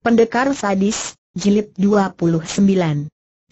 Pendekar Sadis, Jilid 29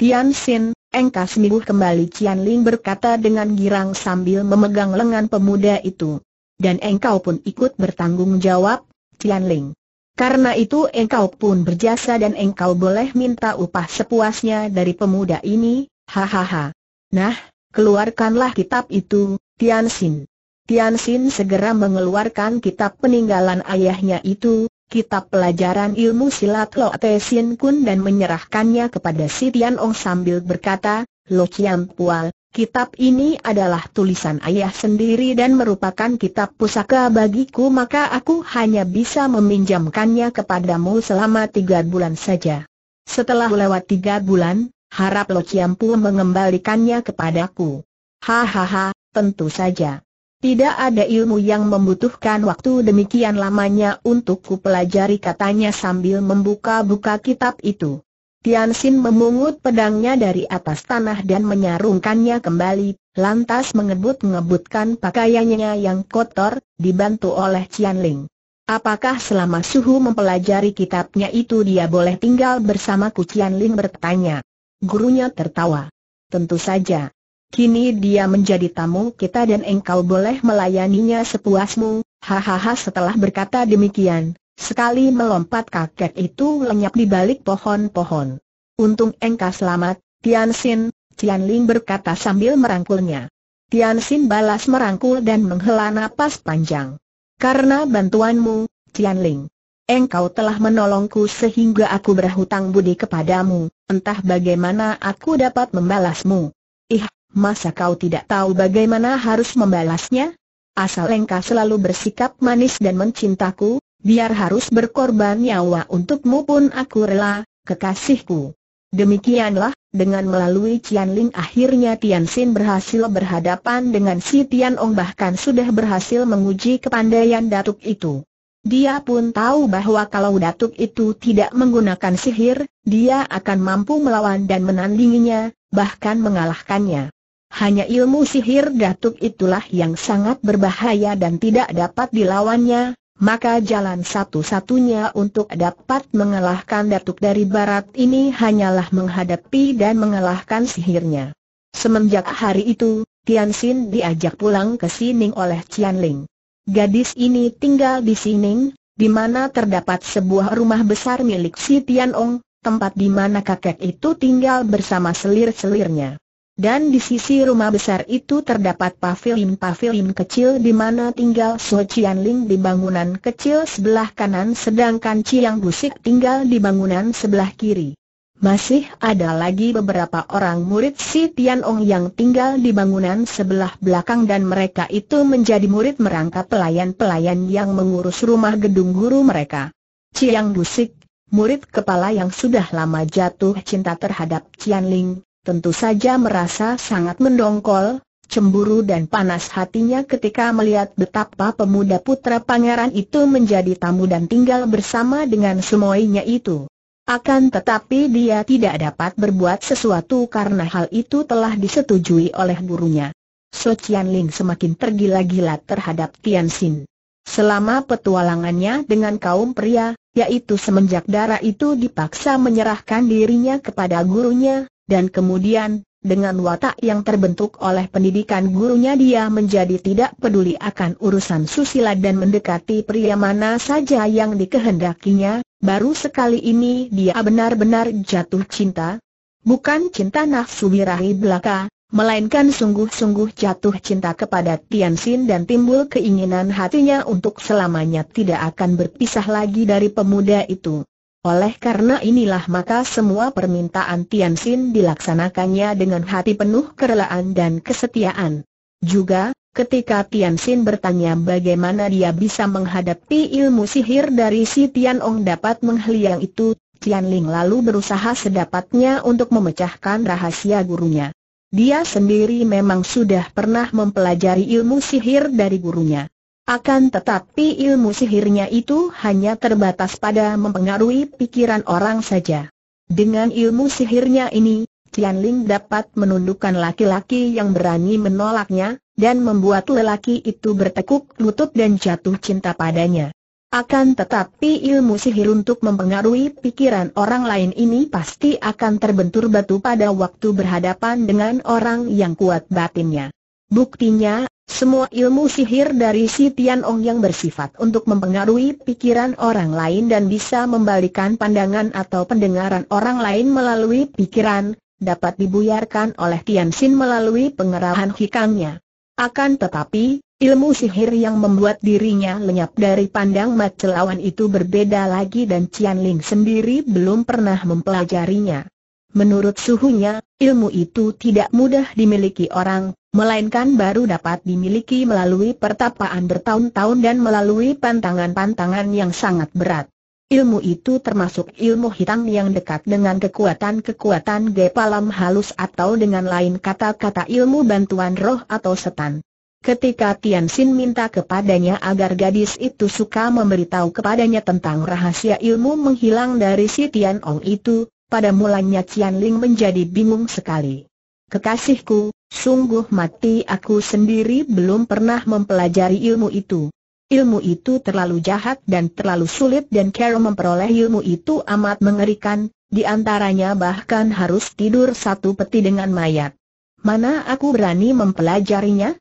Tian Xin, engkau sembuh kembali Tian Ling berkata dengan girang sambil memegang lengan pemuda itu. Dan engkau pun ikut bertanggung jawab, Tian Ling. Karena itu engkau pun berjasa dan engkau boleh minta upah sepuasnya dari pemuda ini, hahaha. Nah, keluarkanlah kitab itu, Tian Xin. Tian Xin segera mengeluarkan kitab peninggalan ayahnya itu, kitab pelajaran ilmu silat Lo Te Sien Kun dan menyerahkannya kepada si Tian Ong sambil berkata, Lo Chiam Pual, kitab ini adalah tulisan ayah sendiri dan merupakan kitab pusaka bagiku maka aku hanya bisa meminjamkannya kepadamu selama tiga bulan saja. Setelah lewat tiga bulan, harap Lo Chiam Pual mengembalikannya kepadaku. Hahaha, tentu saja. Tidak ada ilmu yang membutuhkan waktu demikian lamanya untuk pelajari katanya sambil membuka-buka kitab itu. Tian Xin memungut pedangnya dari atas tanah dan menyarungkannya kembali, lantas mengebut-ngebutkan pakaiannya yang kotor, dibantu oleh Tian Ling. Apakah selama Suhu mempelajari kitabnya itu dia boleh tinggal bersama Ku Tian Ling bertanya. Gurunya tertawa. Tentu saja. Kini dia menjadi tamu kita dan engkau boleh melayaninya sepuasmu, hahaha setelah berkata demikian, sekali melompat kakek itu lenyap di balik pohon-pohon. Untung engkau selamat, Tian Xin, Tian Ling berkata sambil merangkulnya. Tian Xin balas merangkul dan menghela napas panjang. Karena bantuanmu, Tian Ling. Engkau telah menolongku sehingga aku berhutang budi kepadamu, entah bagaimana aku dapat membalasmu. Ih, masa kau tidak tahu bagaimana harus membalasnya? Asal engkau selalu bersikap manis dan mencintaku, biar harus berkorban nyawa untukmu pun aku rela, kekasihku. Demikianlah, dengan melalui Cian Ling akhirnya Tian Xin berhasil berhadapan dengan si Tian Ong bahkan sudah berhasil menguji kepandaian datuk itu. Dia pun tahu bahwa kalau datuk itu tidak menggunakan sihir, dia akan mampu melawan dan menandinginya, bahkan mengalahkannya. Hanya ilmu sihir Datuk itulah yang sangat berbahaya dan tidak dapat dilawannya, maka jalan satu-satunya untuk dapat mengalahkan Datuk dari Barat ini hanyalah menghadapi dan mengalahkan sihirnya. Semenjak hari itu, Tian Xin diajak pulang ke Sining oleh Tianling. Ling. Gadis ini tinggal di Sining, di mana terdapat sebuah rumah besar milik si Tian Ong, tempat di mana kakek itu tinggal bersama selir-selirnya. Dan di sisi rumah besar itu terdapat pavilion-pavilion kecil di mana tinggal So Chian Ling di bangunan kecil sebelah kanan sedangkan Chiang Busik tinggal di bangunan sebelah kiri. Masih ada lagi beberapa orang murid Si Tian Ong yang tinggal di bangunan sebelah belakang dan mereka itu menjadi murid merangkap pelayan-pelayan yang mengurus rumah gedung guru mereka. Chiang Busik, murid kepala yang sudah lama jatuh cinta terhadap Chian Ling, tentu saja merasa sangat mendongkol, cemburu dan panas hatinya ketika melihat betapa pemuda putra pangeran itu menjadi tamu dan tinggal bersama dengan semuanya itu. Akan tetapi dia tidak dapat berbuat sesuatu karena hal itu telah disetujui oleh gurunya. So Chian Ling semakin tergila-gila terhadap Tian Xin. Selama petualangannya dengan kaum pria, yaitu semenjak darah itu dipaksa menyerahkan dirinya kepada gurunya, dan kemudian, dengan watak yang terbentuk oleh pendidikan gurunya dia menjadi tidak peduli akan urusan susila dan mendekati pria mana saja yang dikehendakinya, baru sekali ini dia benar-benar jatuh cinta. Bukan cinta nafsu birahi belaka, melainkan sungguh-sungguh jatuh cinta kepada Tian Xin dan timbul keinginan hatinya untuk selamanya tidak akan berpisah lagi dari pemuda itu. Oleh karena inilah maka semua permintaan Tian Xin dilaksanakannya dengan hati penuh kerelaan dan kesetiaan. Juga, ketika Tian Xin bertanya bagaimana dia bisa menghadapi ilmu sihir dari si Tian Ong dapat mengheliang itu, Tian Ling lalu berusaha sedapatnya untuk memecahkan rahasia gurunya. Dia sendiri memang sudah pernah mempelajari ilmu sihir dari gurunya. Akan tetapi ilmu sihirnya itu hanya terbatas pada mempengaruhi pikiran orang saja. Dengan ilmu sihirnya ini, Tian Ling dapat menundukkan laki-laki yang berani menolaknya, dan membuat lelaki itu bertekuk lutut dan jatuh cinta padanya. Akan tetapi ilmu sihir untuk mempengaruhi pikiran orang lain ini pasti akan terbentur batu pada waktu berhadapan dengan orang yang kuat batinnya. Buktinya, semua ilmu sihir dari si Tian Ong yang bersifat untuk mempengaruhi pikiran orang lain dan bisa membalikan pandangan atau pendengaran orang lain melalui pikiran, dapat dibuyarkan oleh Tian Xin melalui pengerahan hikangnya. Akan tetapi, ilmu sihir yang membuat dirinya lenyap dari pandang mata lawan itu berbeda lagi dan Tian Ling sendiri belum pernah mempelajarinya. Menurut suhunya, ilmu itu tidak mudah dimiliki orang melainkan baru dapat dimiliki melalui pertapaan bertahun-tahun dan melalui pantangan-pantangan yang sangat berat. Ilmu itu termasuk ilmu hitam yang dekat dengan kekuatan-kekuatan gepalam halus atau dengan lain kata-kata ilmu bantuan roh atau setan. Ketika Tian Xin minta kepadanya agar gadis itu suka memberitahu kepadanya tentang rahasia ilmu menghilang dari si Tian Ong itu, pada mulanya Tian Ling menjadi bingung sekali. Kekasihku, Sungguh mati aku sendiri belum pernah mempelajari ilmu itu. Ilmu itu terlalu jahat dan terlalu sulit dan Carol memperoleh ilmu itu amat mengerikan, di antaranya bahkan harus tidur satu peti dengan mayat. Mana aku berani mempelajarinya?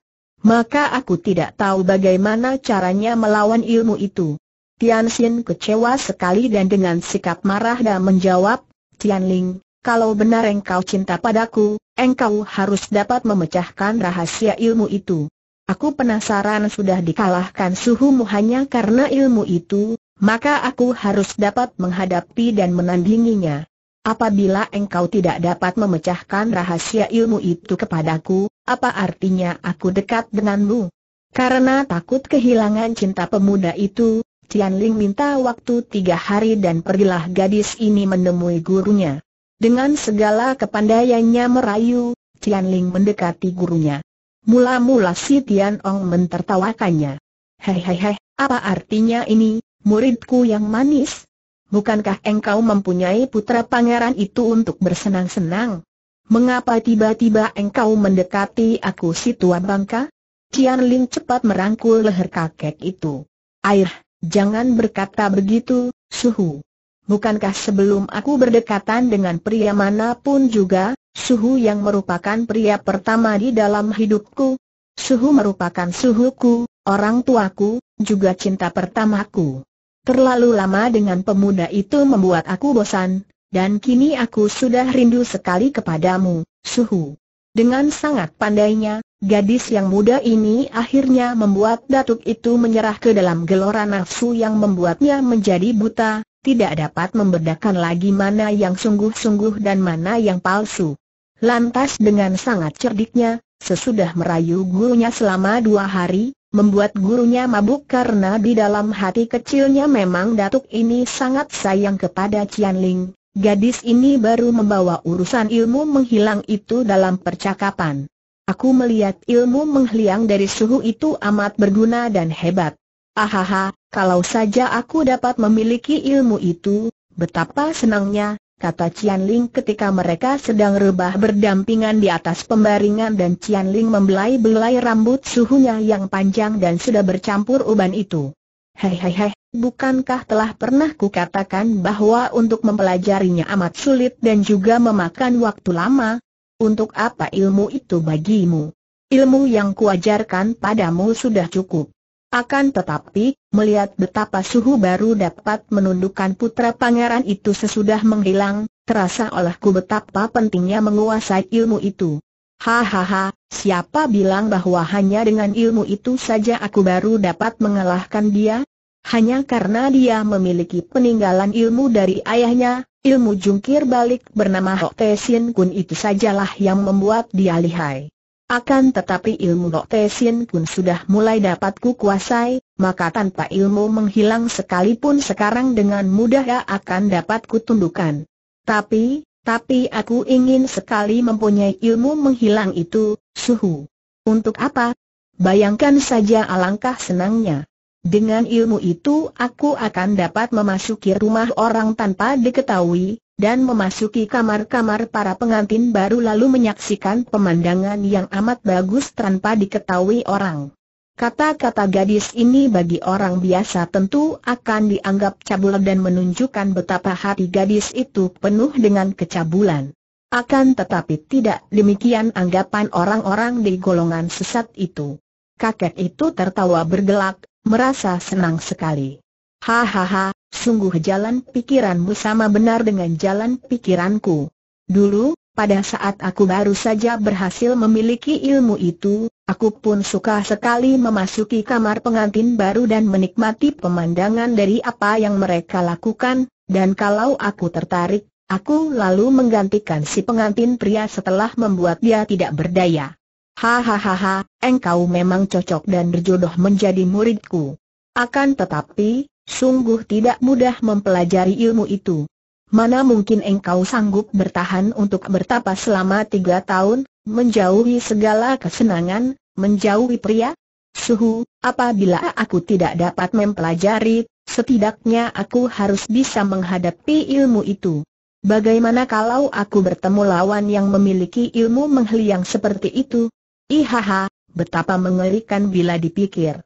Maka aku tidak tahu bagaimana caranya melawan ilmu itu. Tian Xin kecewa sekali dan dengan sikap marah dan menjawab, Tian Ling, kalau benar engkau cinta padaku, engkau harus dapat memecahkan rahasia ilmu itu. Aku penasaran sudah dikalahkan suhumu hanya karena ilmu itu, maka aku harus dapat menghadapi dan menandinginya. Apabila engkau tidak dapat memecahkan rahasia ilmu itu kepadaku, apa artinya aku dekat denganmu? Karena takut kehilangan cinta pemuda itu, Tian Ling minta waktu tiga hari dan pergilah gadis ini menemui gurunya. Dengan segala kepandaiannya merayu, Tian Ling mendekati gurunya. Mula-mula si Tian Ong mentertawakannya. hei, apa artinya ini, muridku yang manis? Bukankah engkau mempunyai putra pangeran itu untuk bersenang-senang? Mengapa tiba-tiba engkau mendekati aku si tua bangka? Tian Ling cepat merangkul leher kakek itu. Air, jangan berkata begitu, suhu. Bukankah sebelum aku berdekatan dengan pria manapun juga, Suhu yang merupakan pria pertama di dalam hidupku? Suhu merupakan suhuku, orang tuaku, juga cinta pertamaku. Terlalu lama dengan pemuda itu membuat aku bosan, dan kini aku sudah rindu sekali kepadamu, Suhu. Dengan sangat pandainya, Gadis yang muda ini akhirnya membuat datuk itu menyerah ke dalam gelora nafsu yang membuatnya menjadi buta, tidak dapat membedakan lagi mana yang sungguh-sungguh dan mana yang palsu. Lantas dengan sangat cerdiknya, sesudah merayu gurunya selama dua hari, membuat gurunya mabuk karena di dalam hati kecilnya memang datuk ini sangat sayang kepada Cianling. Gadis ini baru membawa urusan ilmu menghilang itu dalam percakapan. Aku melihat ilmu menghilang dari suhu itu amat berguna dan hebat. Ahaha, kalau saja aku dapat memiliki ilmu itu, betapa senangnya, kata Cian Ling ketika mereka sedang rebah berdampingan di atas pembaringan dan Cian Ling membelai-belai rambut suhunya yang panjang dan sudah bercampur uban itu. Hehehe, bukankah telah pernah kukatakan bahwa untuk mempelajarinya amat sulit dan juga memakan waktu lama? Untuk apa ilmu itu bagimu? Ilmu yang kuajarkan padamu sudah cukup. Akan tetapi, melihat betapa suhu baru dapat menundukkan putra pangeran itu sesudah menghilang, terasa olehku betapa pentingnya menguasai ilmu itu. Hahaha, siapa bilang bahwa hanya dengan ilmu itu saja aku baru dapat mengalahkan dia? Hanya karena dia memiliki peninggalan ilmu dari ayahnya, ilmu jungkir balik bernama Hok Tesin Kun itu sajalah yang membuat dia lihai. Akan tetapi ilmu Dok Tesin pun sudah mulai dapat ku kuasai, maka tanpa ilmu menghilang sekalipun sekarang dengan mudah akan dapat tundukkan. Tapi, tapi aku ingin sekali mempunyai ilmu menghilang itu, suhu. Untuk apa? Bayangkan saja alangkah senangnya. Dengan ilmu itu aku akan dapat memasuki rumah orang tanpa diketahui, dan memasuki kamar-kamar para pengantin baru lalu menyaksikan pemandangan yang amat bagus tanpa diketahui orang. Kata-kata gadis ini bagi orang biasa tentu akan dianggap cabul dan menunjukkan betapa hati gadis itu penuh dengan kecabulan. Akan tetapi tidak demikian anggapan orang-orang di golongan sesat itu. Kakek itu tertawa bergelak, merasa senang sekali. Hahaha, sungguh jalan pikiranmu sama benar dengan jalan pikiranku. Dulu, pada saat aku baru saja berhasil memiliki ilmu itu, aku pun suka sekali memasuki kamar pengantin baru dan menikmati pemandangan dari apa yang mereka lakukan, dan kalau aku tertarik, Aku lalu menggantikan si pengantin pria setelah membuat dia tidak berdaya. Hahaha, engkau memang cocok dan berjodoh menjadi muridku. Akan tetapi, sungguh tidak mudah mempelajari ilmu itu. Mana mungkin engkau sanggup bertahan untuk bertapa selama tiga tahun, menjauhi segala kesenangan, menjauhi pria? Suhu, apabila aku tidak dapat mempelajari, setidaknya aku harus bisa menghadapi ilmu itu. Bagaimana kalau aku bertemu lawan yang memiliki ilmu menghliang seperti itu? Ihaha, betapa mengerikan bila dipikir.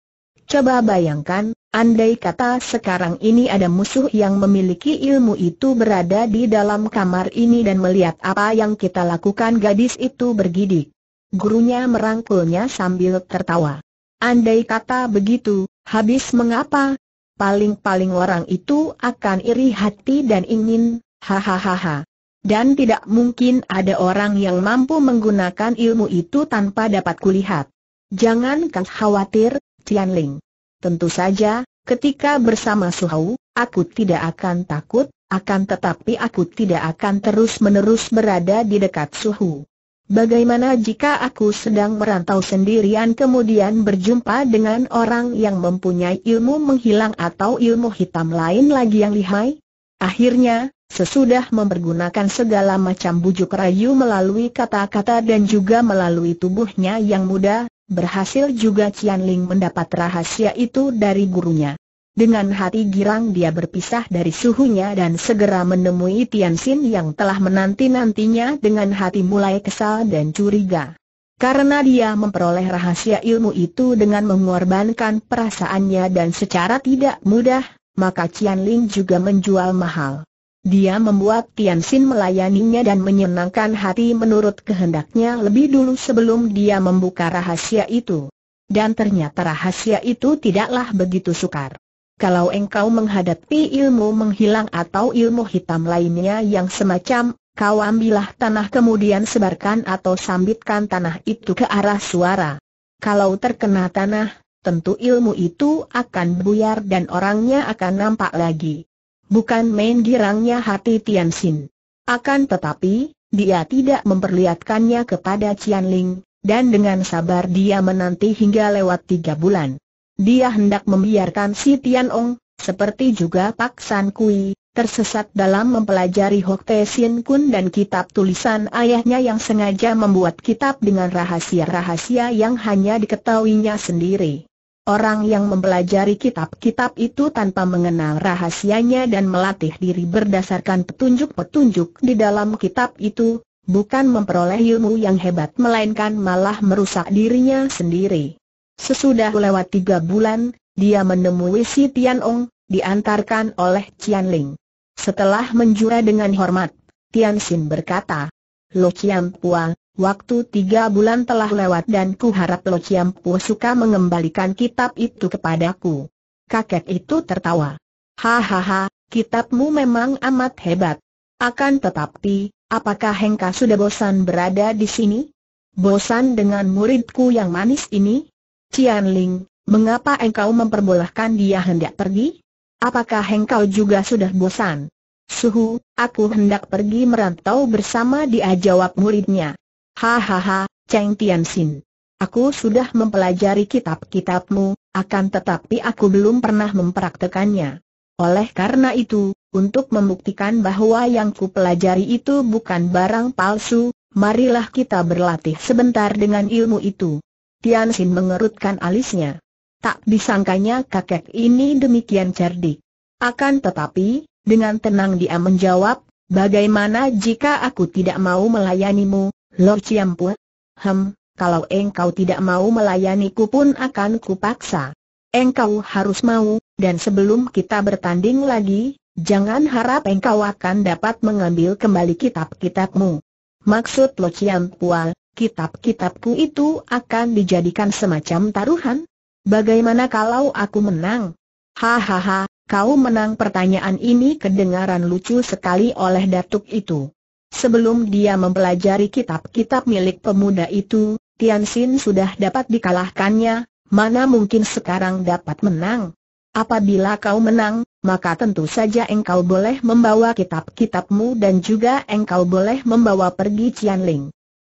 Coba bayangkan, Andai kata sekarang ini ada musuh yang memiliki ilmu itu berada di dalam kamar ini dan melihat apa yang kita lakukan gadis itu bergidik. Gurunya merangkulnya sambil tertawa. Andai kata begitu, habis mengapa? Paling-paling orang itu akan iri hati dan ingin, hahaha. Dan tidak mungkin ada orang yang mampu menggunakan ilmu itu tanpa dapat kulihat. Jangan khawatir, Tianling. Tentu saja, ketika bersama Suhau, aku tidak akan takut, akan tetapi aku tidak akan terus-menerus berada di dekat Suhu. Bagaimana jika aku sedang merantau sendirian kemudian berjumpa dengan orang yang mempunyai ilmu menghilang atau ilmu hitam lain lagi yang lihai? Akhirnya, sesudah mempergunakan segala macam bujuk rayu melalui kata-kata dan juga melalui tubuhnya yang muda, Berhasil juga Cian Ling mendapat rahasia itu dari gurunya. Dengan hati girang dia berpisah dari suhunya dan segera menemui Tian Xin yang telah menanti-nantinya dengan hati mulai kesal dan curiga. Karena dia memperoleh rahasia ilmu itu dengan mengorbankan perasaannya dan secara tidak mudah, maka Cian Ling juga menjual mahal. Dia membuat Tian Xin melayaninya dan menyenangkan hati menurut kehendaknya lebih dulu sebelum dia membuka rahasia itu. Dan ternyata rahasia itu tidaklah begitu sukar. Kalau engkau menghadapi ilmu menghilang atau ilmu hitam lainnya yang semacam, kau ambillah tanah kemudian sebarkan atau sambitkan tanah itu ke arah suara. Kalau terkena tanah, tentu ilmu itu akan buyar dan orangnya akan nampak lagi. Bukan main girangnya hati Tian Xin. Akan tetapi, dia tidak memperlihatkannya kepada Cian Ling, dan dengan sabar dia menanti hingga lewat tiga bulan. Dia hendak membiarkan si Tian Ong, seperti juga Pak San Kui, tersesat dalam mempelajari Hok Te Sin Kun dan kitab tulisan ayahnya yang sengaja membuat kitab dengan rahasia-rahasia yang hanya diketahuinya sendiri. Orang yang mempelajari kitab-kitab itu tanpa mengenal rahasianya dan melatih diri berdasarkan petunjuk-petunjuk di dalam kitab itu, bukan memperoleh ilmu yang hebat melainkan malah merusak dirinya sendiri. Sesudah lewat tiga bulan, dia menemui si Tian Ong, diantarkan oleh Qian Ling. Setelah menjura dengan hormat, Tian Xin berkata, Lo Qian Puang, Waktu tiga bulan telah lewat dan ku harap Lo Chiam Pu suka mengembalikan kitab itu kepadaku. Kakek itu tertawa. Hahaha, kitabmu memang amat hebat. Akan tetapi, apakah Hengka sudah bosan berada di sini? Bosan dengan muridku yang manis ini? Cian Ling, mengapa engkau memperbolehkan dia hendak pergi? Apakah engkau juga sudah bosan? Suhu, aku hendak pergi merantau bersama dia jawab muridnya. Hahaha, Cheng Tianxin. Aku sudah mempelajari kitab-kitabmu, akan tetapi aku belum pernah mempraktekannya. Oleh karena itu, untuk membuktikan bahwa yang kupelajari itu bukan barang palsu, marilah kita berlatih sebentar dengan ilmu itu. Tianxin mengerutkan alisnya. Tak disangkanya kakek ini demikian cerdik. Akan tetapi, dengan tenang dia menjawab, bagaimana jika aku tidak mau melayanimu, Lo Ciampu? Hem, kalau engkau tidak mau melayaniku pun akan kupaksa. Engkau harus mau, dan sebelum kita bertanding lagi, jangan harap engkau akan dapat mengambil kembali kitab-kitabmu. Maksud Lo Ciampu, kitab-kitabku itu akan dijadikan semacam taruhan? Bagaimana kalau aku menang? Hahaha, kau menang pertanyaan ini kedengaran lucu sekali oleh datuk itu. Sebelum dia mempelajari kitab-kitab milik pemuda itu, Tian Xin sudah dapat dikalahkannya, mana mungkin sekarang dapat menang. Apabila kau menang, maka tentu saja engkau boleh membawa kitab-kitabmu dan juga engkau boleh membawa pergi Cian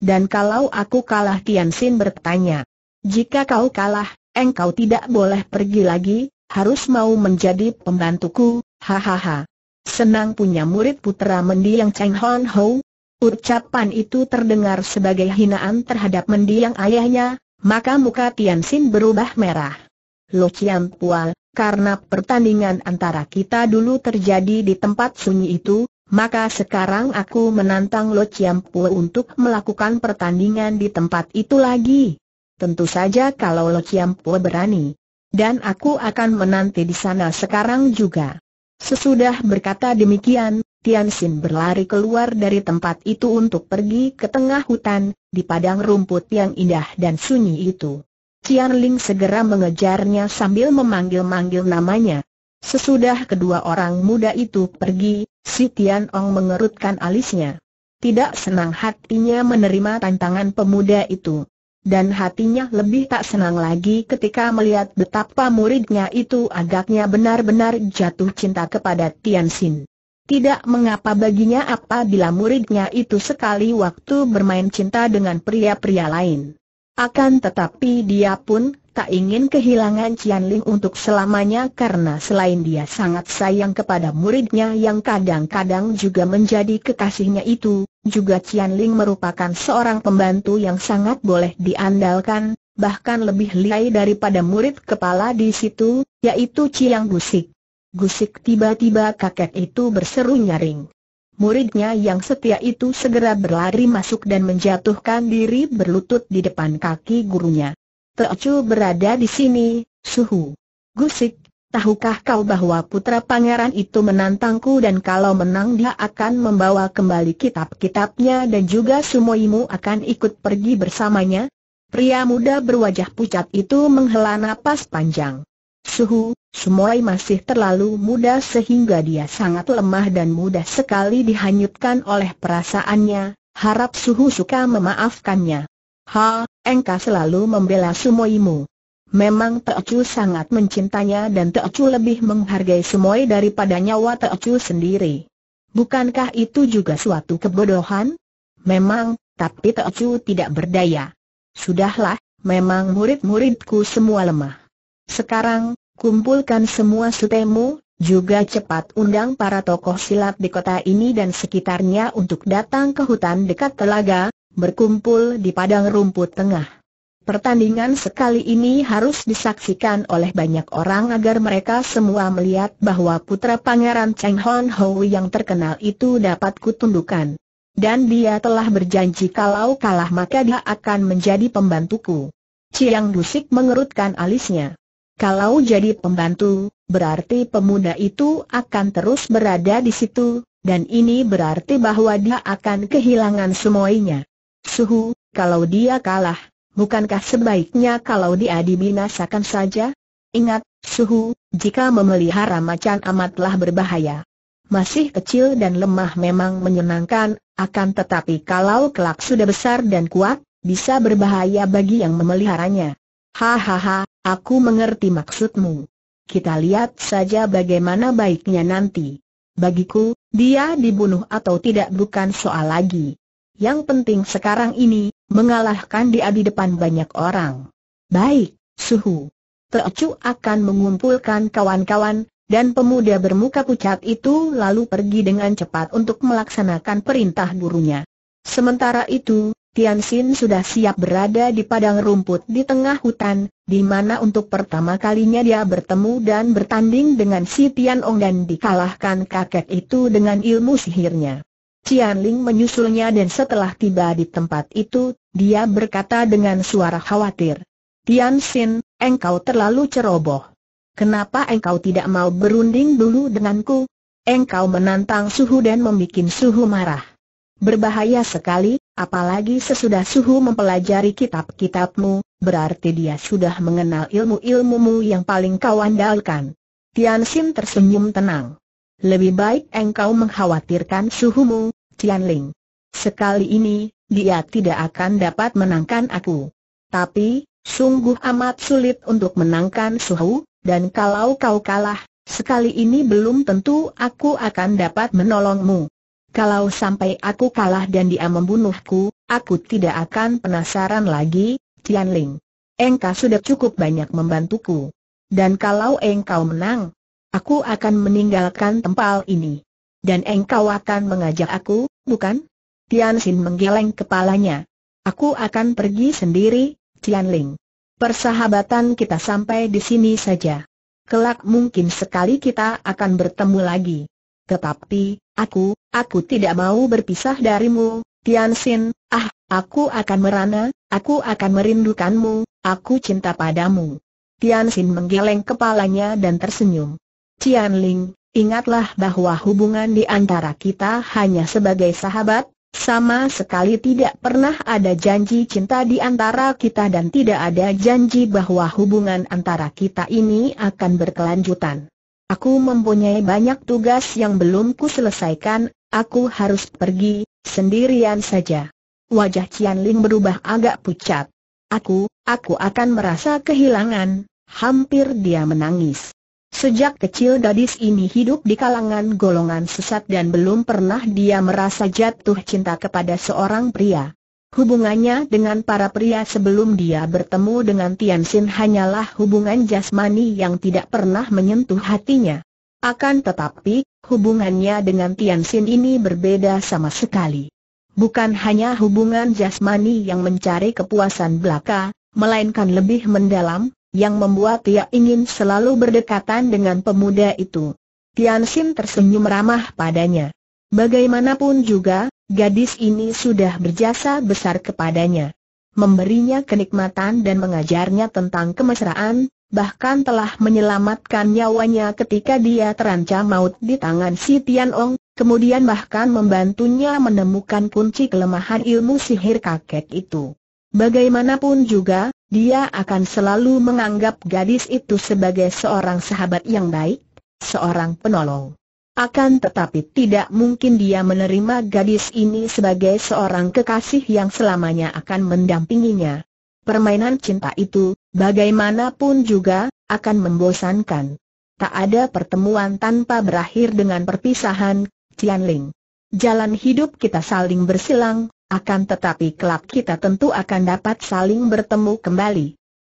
Dan kalau aku kalah Tian Xin bertanya, jika kau kalah, engkau tidak boleh pergi lagi, harus mau menjadi pembantuku, hahaha. Senang punya murid putera mendiang Cheng Hon Ho. Ucapan itu terdengar sebagai hinaan terhadap mendiang ayahnya, maka muka Tian Xin berubah merah. Lo Chiam Pual, karena pertandingan antara kita dulu terjadi di tempat sunyi itu, maka sekarang aku menantang Lo Chiam Pual untuk melakukan pertandingan di tempat itu lagi. Tentu saja kalau Lo Chiam Pual berani. Dan aku akan menanti di sana sekarang juga. Sesudah berkata demikian, Tian Xin berlari keluar dari tempat itu untuk pergi ke tengah hutan, di padang rumput yang indah dan sunyi itu. Cian Ling segera mengejarnya sambil memanggil-manggil namanya. Sesudah kedua orang muda itu pergi, si Tian Ong mengerutkan alisnya. Tidak senang hatinya menerima tantangan pemuda itu dan hatinya lebih tak senang lagi ketika melihat betapa muridnya itu agaknya benar-benar jatuh cinta kepada Tian Xin. Tidak mengapa baginya apabila muridnya itu sekali waktu bermain cinta dengan pria-pria lain. Akan tetapi dia pun tak ingin kehilangan Cian Ling untuk selamanya karena selain dia sangat sayang kepada muridnya yang kadang-kadang juga menjadi kekasihnya itu, juga Cian Ling merupakan seorang pembantu yang sangat boleh diandalkan, bahkan lebih liai daripada murid kepala di situ, yaitu Ciang Gusik. Gusik tiba-tiba kakek itu berseru nyaring. Muridnya yang setia itu segera berlari masuk dan menjatuhkan diri berlutut di depan kaki gurunya. Teocu berada di sini, suhu. Gusik, tahukah kau bahwa putra pangeran itu menantangku dan kalau menang dia akan membawa kembali kitab-kitabnya dan juga sumoimu akan ikut pergi bersamanya? Pria muda berwajah pucat itu menghela napas panjang. Suhu, Sumoi masih terlalu muda sehingga dia sangat lemah dan mudah sekali dihanyutkan oleh perasaannya, harap Suhu suka memaafkannya. Ha, engkau selalu membela sumoimu. Memang Teocu sangat mencintanya dan Teocu lebih menghargai Sumoi daripada nyawa Teocu sendiri. Bukankah itu juga suatu kebodohan? Memang, tapi Teocu tidak berdaya. Sudahlah, memang murid-muridku semua lemah. Sekarang, kumpulkan semua sutemu, juga cepat undang para tokoh silat di kota ini dan sekitarnya untuk datang ke hutan dekat telaga, berkumpul di padang rumput tengah. Pertandingan sekali ini harus disaksikan oleh banyak orang agar mereka semua melihat bahwa putra pangeran Cheng Hon Hou yang terkenal itu dapat kutundukan. Dan dia telah berjanji kalau kalah maka dia akan menjadi pembantuku. Chiang Dusik mengerutkan alisnya. Kalau jadi pembantu, berarti pemuda itu akan terus berada di situ, dan ini berarti bahwa dia akan kehilangan semuanya. Suhu, kalau dia kalah, bukankah sebaiknya kalau dia dibinasakan saja? Ingat, Suhu, jika memelihara macan amatlah berbahaya. Masih kecil dan lemah memang menyenangkan, akan tetapi kalau kelak sudah besar dan kuat, bisa berbahaya bagi yang memeliharanya. Hahaha, aku mengerti maksudmu. Kita lihat saja bagaimana baiknya nanti. Bagiku, dia dibunuh atau tidak bukan soal lagi. Yang penting sekarang ini, mengalahkan dia di depan banyak orang. Baik, suhu. Teocu akan mengumpulkan kawan-kawan, dan pemuda bermuka pucat itu lalu pergi dengan cepat untuk melaksanakan perintah gurunya. Sementara itu, Tian Xin sudah siap berada di padang rumput di tengah hutan, di mana untuk pertama kalinya dia bertemu dan bertanding dengan si Tian Ong dan dikalahkan kakek itu dengan ilmu sihirnya. Cianling menyusulnya dan setelah tiba di tempat itu, dia berkata dengan suara khawatir. Tian Xin, engkau terlalu ceroboh. Kenapa engkau tidak mau berunding dulu denganku? Engkau menantang suhu dan membuat suhu marah. Berbahaya sekali, apalagi sesudah suhu mempelajari kitab-kitabmu, berarti dia sudah mengenal ilmu-ilmumu yang paling kau andalkan. Tian Xin tersenyum tenang. Lebih baik engkau mengkhawatirkan suhumu, Tian Ling. Sekali ini, dia tidak akan dapat menangkan aku. Tapi, sungguh amat sulit untuk menangkan suhu, dan kalau kau kalah, sekali ini belum tentu aku akan dapat menolongmu. Kalau sampai aku kalah dan dia membunuhku, aku tidak akan penasaran lagi, Tian Ling. Engkau sudah cukup banyak membantuku. Dan kalau engkau menang, Aku akan meninggalkan tempal ini. Dan engkau akan mengajak aku, bukan? Tian Xin menggeleng kepalanya. Aku akan pergi sendiri, Tian Ling. Persahabatan kita sampai di sini saja. Kelak mungkin sekali kita akan bertemu lagi. Tetapi, aku, aku tidak mau berpisah darimu, Tian Xin, ah, aku akan merana, aku akan merindukanmu, aku cinta padamu. Tian Xin menggeleng kepalanya dan tersenyum. Cian Ling, ingatlah bahwa hubungan di antara kita hanya sebagai sahabat, sama sekali tidak pernah ada janji cinta di antara kita dan tidak ada janji bahwa hubungan antara kita ini akan berkelanjutan. Aku mempunyai banyak tugas yang belum ku selesaikan, aku harus pergi, sendirian saja. Wajah Cian Ling berubah agak pucat. Aku, aku akan merasa kehilangan. Hampir dia menangis. Sejak kecil gadis ini hidup di kalangan golongan sesat dan belum pernah dia merasa jatuh cinta kepada seorang pria. Hubungannya dengan para pria sebelum dia bertemu dengan Tianxin hanyalah hubungan jasmani yang tidak pernah menyentuh hatinya. Akan tetapi, hubungannya dengan Tianxin ini berbeda sama sekali. Bukan hanya hubungan jasmani yang mencari kepuasan belaka, melainkan lebih mendalam, yang membuat ia ingin selalu berdekatan dengan pemuda itu. Tian Sim tersenyum ramah padanya. Bagaimanapun juga, gadis ini sudah berjasa besar kepadanya. Memberinya kenikmatan dan mengajarnya tentang kemesraan, bahkan telah menyelamatkan nyawanya ketika dia terancam maut di tangan si Tian Ong, kemudian bahkan membantunya menemukan kunci kelemahan ilmu sihir kakek itu. Bagaimanapun juga, dia akan selalu menganggap gadis itu sebagai seorang sahabat yang baik, seorang penolong. Akan tetapi tidak mungkin dia menerima gadis ini sebagai seorang kekasih yang selamanya akan mendampinginya. Permainan cinta itu, bagaimanapun juga, akan membosankan. Tak ada pertemuan tanpa berakhir dengan perpisahan, Tian Ling. Jalan hidup kita saling bersilang, akan tetapi kelak kita tentu akan dapat saling bertemu kembali.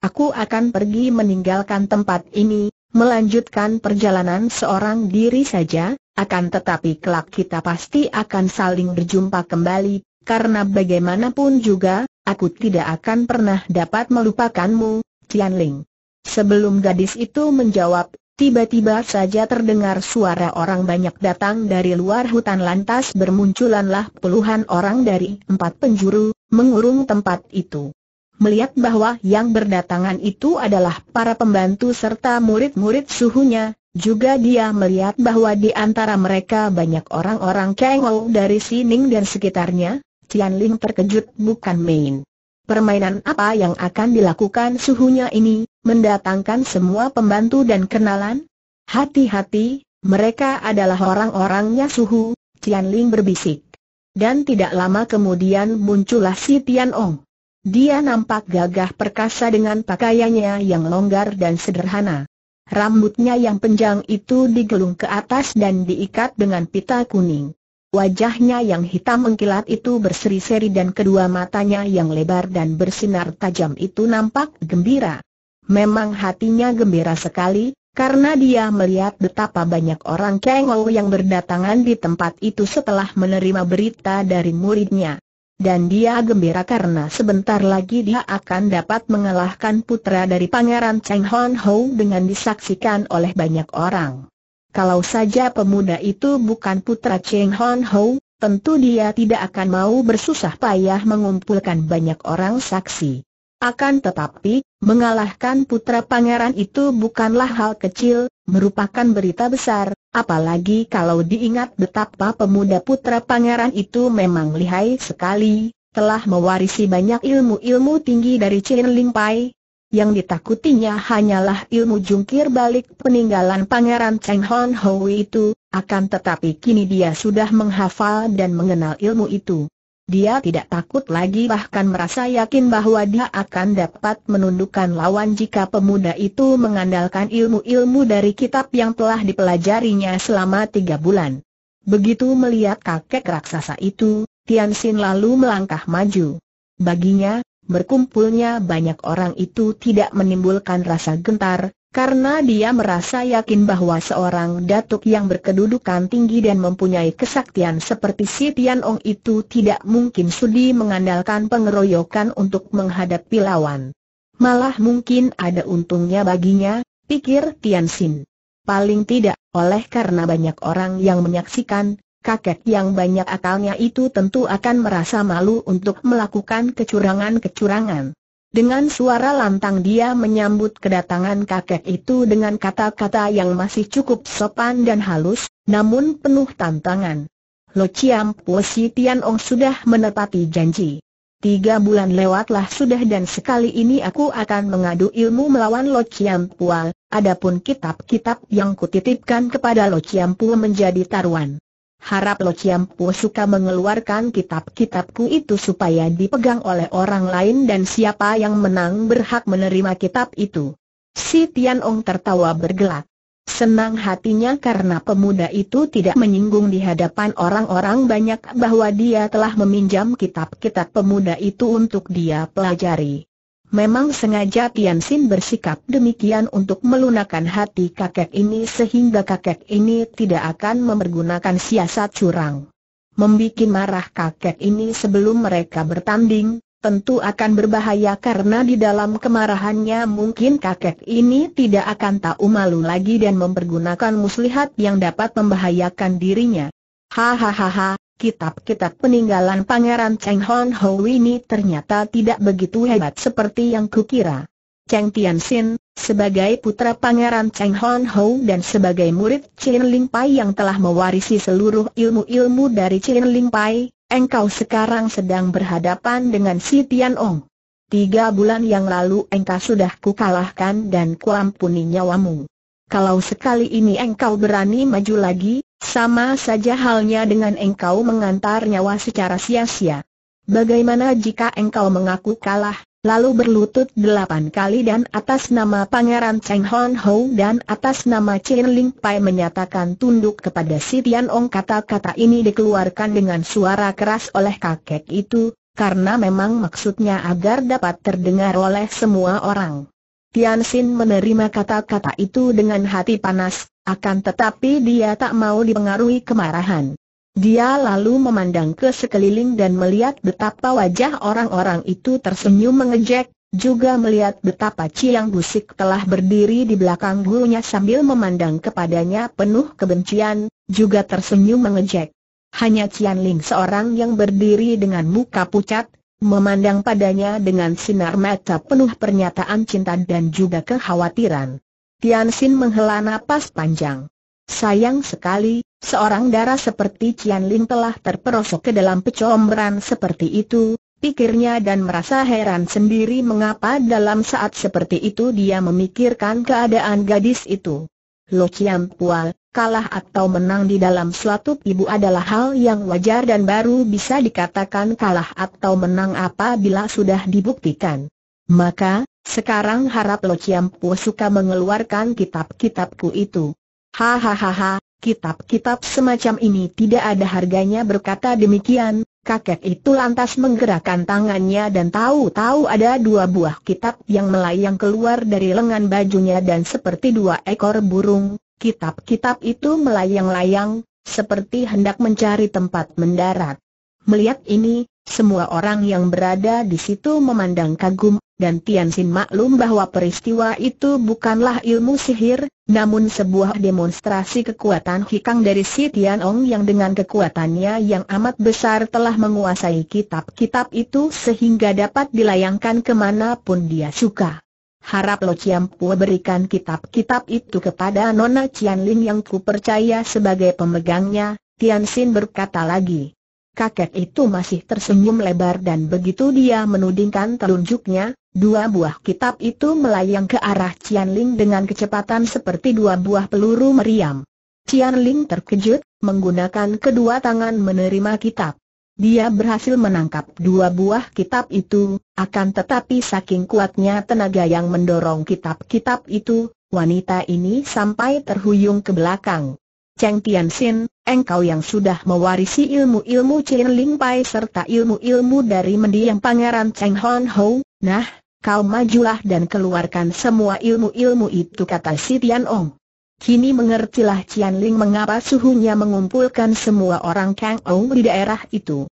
Aku akan pergi meninggalkan tempat ini, melanjutkan perjalanan seorang diri saja, akan tetapi kelak kita pasti akan saling berjumpa kembali, karena bagaimanapun juga, aku tidak akan pernah dapat melupakanmu, Tian Ling. Sebelum gadis itu menjawab, Tiba-tiba saja terdengar suara orang banyak datang dari luar hutan lantas bermunculanlah puluhan orang dari empat penjuru, mengurung tempat itu. Melihat bahwa yang berdatangan itu adalah para pembantu serta murid-murid suhunya, juga dia melihat bahwa di antara mereka banyak orang-orang kengol dari Sining dan sekitarnya, Tian Ling terkejut bukan main. Permainan apa yang akan dilakukan suhunya ini, mendatangkan semua pembantu dan kenalan? Hati-hati, mereka adalah orang-orangnya suhu, Tian Ling berbisik. Dan tidak lama kemudian muncullah si Tian Ong. Dia nampak gagah perkasa dengan pakaiannya yang longgar dan sederhana. Rambutnya yang panjang itu digelung ke atas dan diikat dengan pita kuning. Wajahnya yang hitam mengkilat itu berseri-seri dan kedua matanya yang lebar dan bersinar tajam itu nampak gembira. Memang hatinya gembira sekali, karena dia melihat betapa banyak orang kengol yang berdatangan di tempat itu setelah menerima berita dari muridnya. Dan dia gembira karena sebentar lagi dia akan dapat mengalahkan putra dari Pangeran Cheng Hon Ho dengan disaksikan oleh banyak orang. Kalau saja pemuda itu bukan putra Cheng Hon Ho, tentu dia tidak akan mau bersusah payah mengumpulkan banyak orang saksi. Akan tetapi, mengalahkan putra pangeran itu bukanlah hal kecil, merupakan berita besar, apalagi kalau diingat betapa pemuda putra pangeran itu memang lihai sekali, telah mewarisi banyak ilmu-ilmu tinggi dari Chen Ling Pai, yang ditakutinya hanyalah ilmu jungkir balik peninggalan Pangeran Cheng Hon Ho itu, akan tetapi kini dia sudah menghafal dan mengenal ilmu itu. Dia tidak takut lagi bahkan merasa yakin bahwa dia akan dapat menundukkan lawan jika pemuda itu mengandalkan ilmu-ilmu dari kitab yang telah dipelajarinya selama tiga bulan. Begitu melihat kakek raksasa itu, Tian Xin lalu melangkah maju. Baginya, Berkumpulnya banyak orang itu tidak menimbulkan rasa gentar, karena dia merasa yakin bahwa seorang datuk yang berkedudukan tinggi dan mempunyai kesaktian seperti si Tian Ong itu tidak mungkin sudi mengandalkan pengeroyokan untuk menghadapi lawan. Malah mungkin ada untungnya baginya, pikir Tian Xin. Paling tidak, oleh karena banyak orang yang menyaksikan, kakek yang banyak akalnya itu tentu akan merasa malu untuk melakukan kecurangan-kecurangan. Dengan suara lantang dia menyambut kedatangan kakek itu dengan kata-kata yang masih cukup sopan dan halus, namun penuh tantangan. Lo Chiam Po Si Tian Ong sudah menepati janji. Tiga bulan lewatlah sudah dan sekali ini aku akan mengadu ilmu melawan Lo Chiam Pua. adapun kitab-kitab yang kutitipkan kepada Lo Chiam Pua menjadi taruhan. Harap Lo Chiam Po suka mengeluarkan kitab-kitabku itu supaya dipegang oleh orang lain dan siapa yang menang berhak menerima kitab itu. Si Tian Ong tertawa bergelak. Senang hatinya karena pemuda itu tidak menyinggung di hadapan orang-orang banyak bahwa dia telah meminjam kitab-kitab pemuda itu untuk dia pelajari. Memang sengaja Tian Xin bersikap demikian untuk melunakkan hati kakek ini sehingga kakek ini tidak akan mempergunakan siasat curang. Membikin marah kakek ini sebelum mereka bertanding, tentu akan berbahaya karena di dalam kemarahannya mungkin kakek ini tidak akan tahu malu lagi dan mempergunakan muslihat yang dapat membahayakan dirinya. Hahaha, kitab-kitab peninggalan Pangeran Cheng Hon Ho ini ternyata tidak begitu hebat seperti yang kukira. Cheng Tianxin, sebagai putra Pangeran Cheng Hon Ho dan sebagai murid Chin Ling Pai yang telah mewarisi seluruh ilmu-ilmu dari Chin Ling Pai, engkau sekarang sedang berhadapan dengan si Tian Ong. Tiga bulan yang lalu engkau sudah kukalahkan dan kuampuni nyawamu. Kalau sekali ini engkau berani maju lagi, sama saja halnya dengan engkau mengantar nyawa secara sia-sia. Bagaimana jika engkau mengaku kalah, lalu berlutut delapan kali dan atas nama Pangeran Cheng Hon Ho dan atas nama Chin Ling Pai menyatakan tunduk kepada si Tian Ong kata-kata ini dikeluarkan dengan suara keras oleh kakek itu, karena memang maksudnya agar dapat terdengar oleh semua orang. Tian Xin menerima kata-kata itu dengan hati panas, akan tetapi dia tak mau dipengaruhi kemarahan. Dia lalu memandang ke sekeliling dan melihat betapa wajah orang-orang itu tersenyum mengejek, juga melihat betapa Ciang Busik telah berdiri di belakang gurunya sambil memandang kepadanya penuh kebencian, juga tersenyum mengejek. Hanya Cian Ling seorang yang berdiri dengan muka pucat, Memandang padanya dengan sinar mata penuh pernyataan cinta dan juga kekhawatiran. Tian Xin menghela napas panjang. Sayang sekali, seorang darah seperti Tian Ling telah terperosok ke dalam pecomberan seperti itu, pikirnya dan merasa heran sendiri mengapa dalam saat seperti itu dia memikirkan keadaan gadis itu. Lo Ciam Pual, kalah atau menang di dalam suatu ibu adalah hal yang wajar dan baru bisa dikatakan kalah atau menang apabila sudah dibuktikan. Maka, sekarang harap Lo Chiampu suka mengeluarkan kitab-kitabku itu. Hahaha, kitab-kitab semacam ini tidak ada harganya berkata demikian, kakek itu lantas menggerakkan tangannya dan tahu-tahu ada dua buah kitab yang melayang keluar dari lengan bajunya dan seperti dua ekor burung, Kitab-kitab itu melayang-layang, seperti hendak mencari tempat mendarat. Melihat ini, semua orang yang berada di situ memandang kagum, dan Tian Xin maklum bahwa peristiwa itu bukanlah ilmu sihir, namun sebuah demonstrasi kekuatan hikang dari si Tian yang dengan kekuatannya yang amat besar telah menguasai kitab-kitab itu sehingga dapat dilayangkan kemanapun dia suka harap Lo Chiam Pua berikan kitab-kitab itu kepada Nona Cian Ling yang ku percaya sebagai pemegangnya, Tian Xin berkata lagi. Kakek itu masih tersenyum lebar dan begitu dia menudingkan telunjuknya, dua buah kitab itu melayang ke arah Cian Ling dengan kecepatan seperti dua buah peluru meriam. Cian Ling terkejut, menggunakan kedua tangan menerima kitab. Dia berhasil menangkap dua buah kitab itu, akan tetapi saking kuatnya tenaga yang mendorong kitab-kitab itu, wanita ini sampai terhuyung ke belakang. Cheng Tianxin, engkau yang sudah mewarisi ilmu-ilmu Chin Ling Pai serta ilmu-ilmu dari mendiang pangeran Cheng Hon Ho, nah, kau majulah dan keluarkan semua ilmu-ilmu itu kata si Tian Ong. Kini mengertilah Cian Ling mengapa suhunya mengumpulkan semua orang Kang Ou di daerah itu.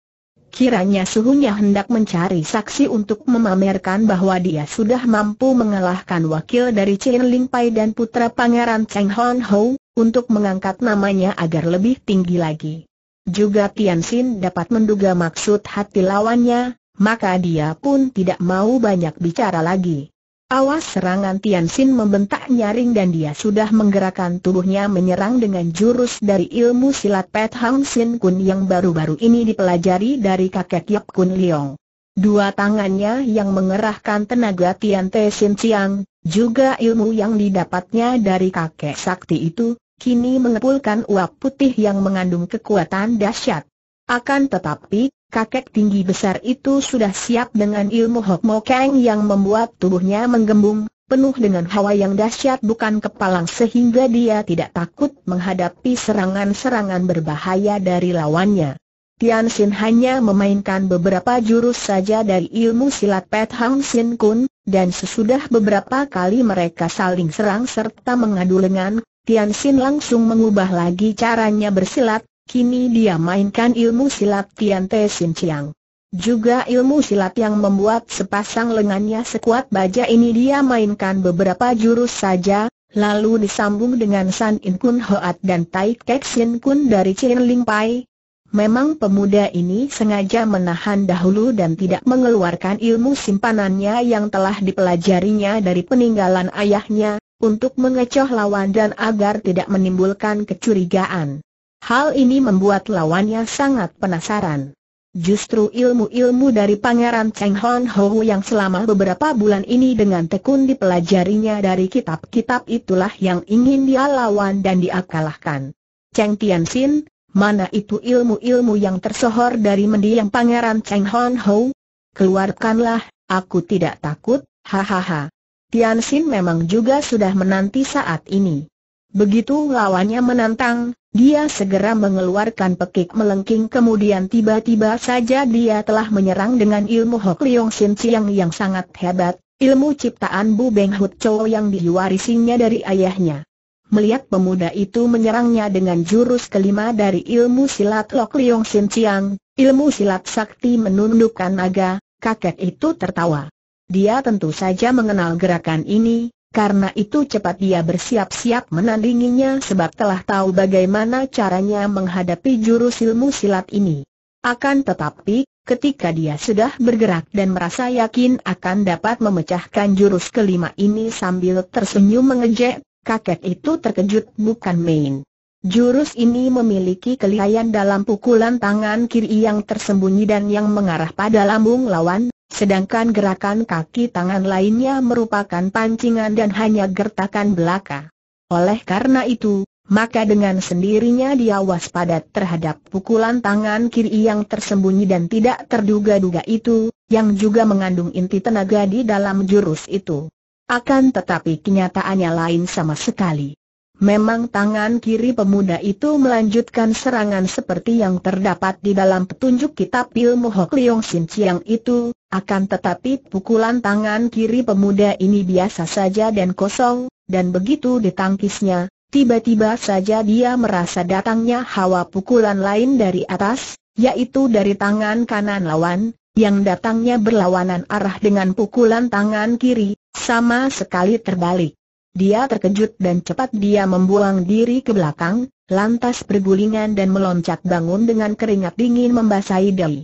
Kiranya suhunya hendak mencari saksi untuk memamerkan bahwa dia sudah mampu mengalahkan wakil dari Cian Ling Pai dan putra pangeran Cheng Hon Ho, untuk mengangkat namanya agar lebih tinggi lagi. Juga Tian Xin dapat menduga maksud hati lawannya, maka dia pun tidak mau banyak bicara lagi. Awas serangan Tian Xin membentak nyaring dan dia sudah menggerakkan tubuhnya menyerang dengan jurus dari ilmu silat Pet Hang Sin Kun yang baru-baru ini dipelajari dari kakek Yap Kun Leong. Dua tangannya yang mengerahkan tenaga Tian Te Sin Chiang, juga ilmu yang didapatnya dari kakek sakti itu, kini mengepulkan uap putih yang mengandung kekuatan dahsyat. Akan tetapi, kakek tinggi besar itu sudah siap dengan ilmu Hok Mo Kang yang membuat tubuhnya menggembung, penuh dengan hawa yang dahsyat bukan kepalang sehingga dia tidak takut menghadapi serangan-serangan berbahaya dari lawannya. Tian Xin hanya memainkan beberapa jurus saja dari ilmu silat Pet Hang Sin Kun, dan sesudah beberapa kali mereka saling serang serta mengadu lengan, Tian Xin langsung mengubah lagi caranya bersilat, Kini dia mainkan ilmu silat Tian Te Sin Chiang. Juga ilmu silat yang membuat sepasang lengannya sekuat baja ini dia mainkan beberapa jurus saja, lalu disambung dengan San In Kun Hoat dan Tai Kek Sin Kun dari Chin Ling Pai. Memang pemuda ini sengaja menahan dahulu dan tidak mengeluarkan ilmu simpanannya yang telah dipelajarinya dari peninggalan ayahnya, untuk mengecoh lawan dan agar tidak menimbulkan kecurigaan. Hal ini membuat lawannya sangat penasaran. Justru ilmu-ilmu dari Pangeran Cheng Hon Hou yang selama beberapa bulan ini dengan tekun dipelajarinya dari kitab-kitab itulah yang ingin dia lawan dan diakalahkan. Cheng Tianxin, mana itu ilmu-ilmu yang tersohor dari mendiang Pangeran Cheng Hon Hou? Keluarkanlah, aku tidak takut, hahaha. Tianxin memang juga sudah menanti saat ini. Begitu lawannya menantang, dia segera mengeluarkan pekik melengking kemudian tiba-tiba saja dia telah menyerang dengan ilmu Hok Leong Sin Chiang yang sangat hebat, ilmu ciptaan Bu Beng Hut Chow yang diwarisinya dari ayahnya. Melihat pemuda itu menyerangnya dengan jurus kelima dari ilmu silat Lok Leong Sin Chiang, ilmu silat sakti menundukkan naga, kakek itu tertawa. Dia tentu saja mengenal gerakan ini, karena itu cepat dia bersiap-siap menandinginya sebab telah tahu bagaimana caranya menghadapi jurus ilmu silat ini. Akan tetapi, ketika dia sudah bergerak dan merasa yakin akan dapat memecahkan jurus kelima ini sambil tersenyum mengejek, kakek itu terkejut bukan main. Jurus ini memiliki kelihayan dalam pukulan tangan kiri yang tersembunyi dan yang mengarah pada lambung lawan, Sedangkan gerakan kaki tangan lainnya merupakan pancingan dan hanya gertakan belaka. Oleh karena itu, maka dengan sendirinya dia waspada terhadap pukulan tangan kiri yang tersembunyi dan tidak terduga-duga itu, yang juga mengandung inti tenaga di dalam jurus itu. Akan tetapi kenyataannya lain sama sekali. Memang tangan kiri pemuda itu melanjutkan serangan seperti yang terdapat di dalam petunjuk kitab ilmu Hok Leong Sin Chiang itu, akan tetapi pukulan tangan kiri pemuda ini biasa saja dan kosong, dan begitu ditangkisnya, tiba-tiba saja dia merasa datangnya hawa pukulan lain dari atas, yaitu dari tangan kanan lawan, yang datangnya berlawanan arah dengan pukulan tangan kiri, sama sekali terbalik. Dia terkejut dan cepat dia membuang diri ke belakang, lantas bergulingan dan meloncat bangun dengan keringat dingin membasahi dahi.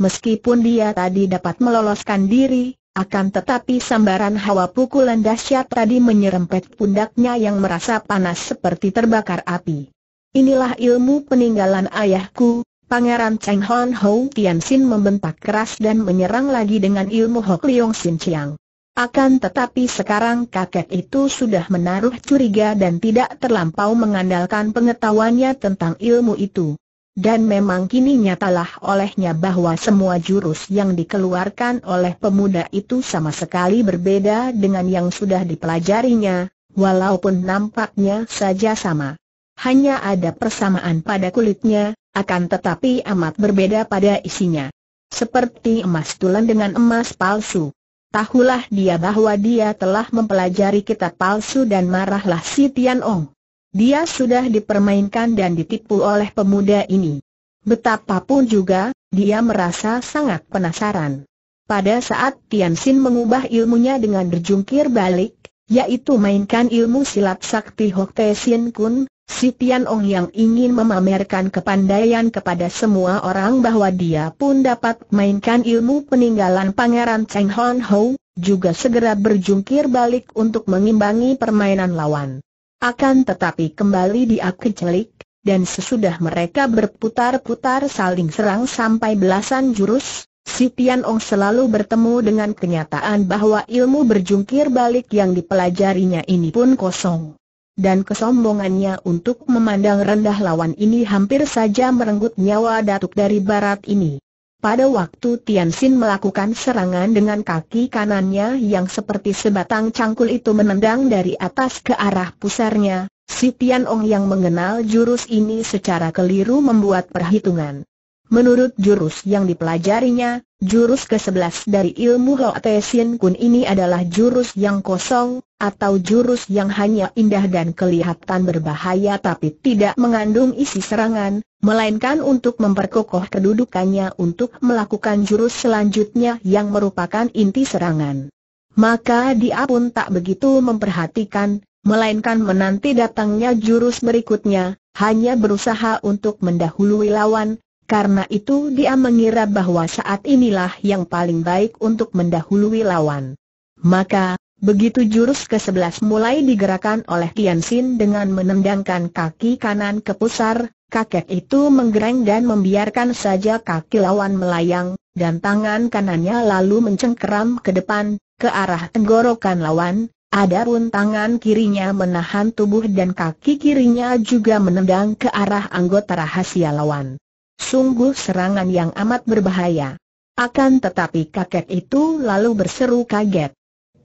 Meskipun dia tadi dapat meloloskan diri, akan tetapi sambaran hawa pukulan dahsyat tadi menyerempet pundaknya yang merasa panas seperti terbakar api. Inilah ilmu peninggalan ayahku, Pangeran Cheng Hon Hou Tian Xin membentak keras dan menyerang lagi dengan ilmu Hok Leong Sin Chiang. Akan tetapi sekarang kakek itu sudah menaruh curiga dan tidak terlampau mengandalkan pengetahuannya tentang ilmu itu. Dan memang kini nyatalah olehnya bahwa semua jurus yang dikeluarkan oleh pemuda itu sama sekali berbeda dengan yang sudah dipelajarinya, walaupun nampaknya saja sama. Hanya ada persamaan pada kulitnya, akan tetapi amat berbeda pada isinya. Seperti emas tulen dengan emas palsu. Tahulah dia bahwa dia telah mempelajari kitab palsu dan marahlah si Tian Ong. Dia sudah dipermainkan dan ditipu oleh pemuda ini. Betapapun juga, dia merasa sangat penasaran. Pada saat Tian Xin mengubah ilmunya dengan berjungkir balik, yaitu mainkan ilmu silat sakti Hok Te Sin Kun, Si Tian Ong yang ingin memamerkan kepandaian kepada semua orang bahwa dia pun dapat mainkan ilmu peninggalan Pangeran Cheng Hon Ho, juga segera berjungkir balik untuk mengimbangi permainan lawan. Akan tetapi kembali dia kecelik, dan sesudah mereka berputar-putar saling serang sampai belasan jurus, si Tian Ong selalu bertemu dengan kenyataan bahwa ilmu berjungkir balik yang dipelajarinya ini pun kosong dan kesombongannya untuk memandang rendah lawan ini hampir saja merenggut nyawa datuk dari barat ini. Pada waktu Tian Xin melakukan serangan dengan kaki kanannya yang seperti sebatang cangkul itu menendang dari atas ke arah pusarnya, si Tian Ong yang mengenal jurus ini secara keliru membuat perhitungan. Menurut jurus yang dipelajarinya, jurus ke-11 dari ilmu Ho Te Kun ini adalah jurus yang kosong, atau jurus yang hanya indah dan kelihatan berbahaya tapi tidak mengandung isi serangan, melainkan untuk memperkokoh kedudukannya untuk melakukan jurus selanjutnya yang merupakan inti serangan. Maka dia pun tak begitu memperhatikan, melainkan menanti datangnya jurus berikutnya, hanya berusaha untuk mendahului lawan, karena itu dia mengira bahwa saat inilah yang paling baik untuk mendahului lawan. Maka, begitu jurus ke-11 mulai digerakkan oleh Tian Xin dengan menendangkan kaki kanan ke pusar, kakek itu menggereng dan membiarkan saja kaki lawan melayang, dan tangan kanannya lalu mencengkeram ke depan, ke arah tenggorokan lawan, ada pun tangan kirinya menahan tubuh dan kaki kirinya juga menendang ke arah anggota rahasia lawan. Sungguh serangan yang amat berbahaya. Akan tetapi kakek itu lalu berseru kaget.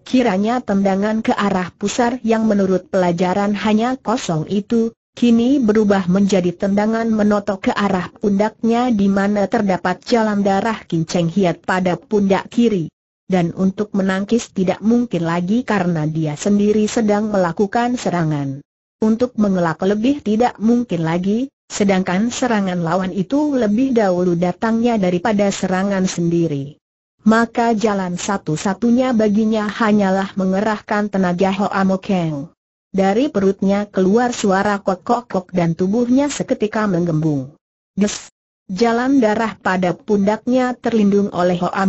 Kiranya tendangan ke arah pusar yang menurut pelajaran hanya kosong itu, kini berubah menjadi tendangan menotok ke arah pundaknya di mana terdapat jalan darah kinceng hiat pada pundak kiri. Dan untuk menangkis tidak mungkin lagi karena dia sendiri sedang melakukan serangan. Untuk mengelak lebih tidak mungkin lagi, Sedangkan serangan lawan itu lebih dahulu datangnya daripada serangan sendiri. Maka jalan satu-satunya baginya hanyalah mengerahkan tenaga Hoa Dari perutnya keluar suara kok-kok-kok dan tubuhnya seketika menggembung. Des! Jalan darah pada pundaknya terlindung oleh Hoa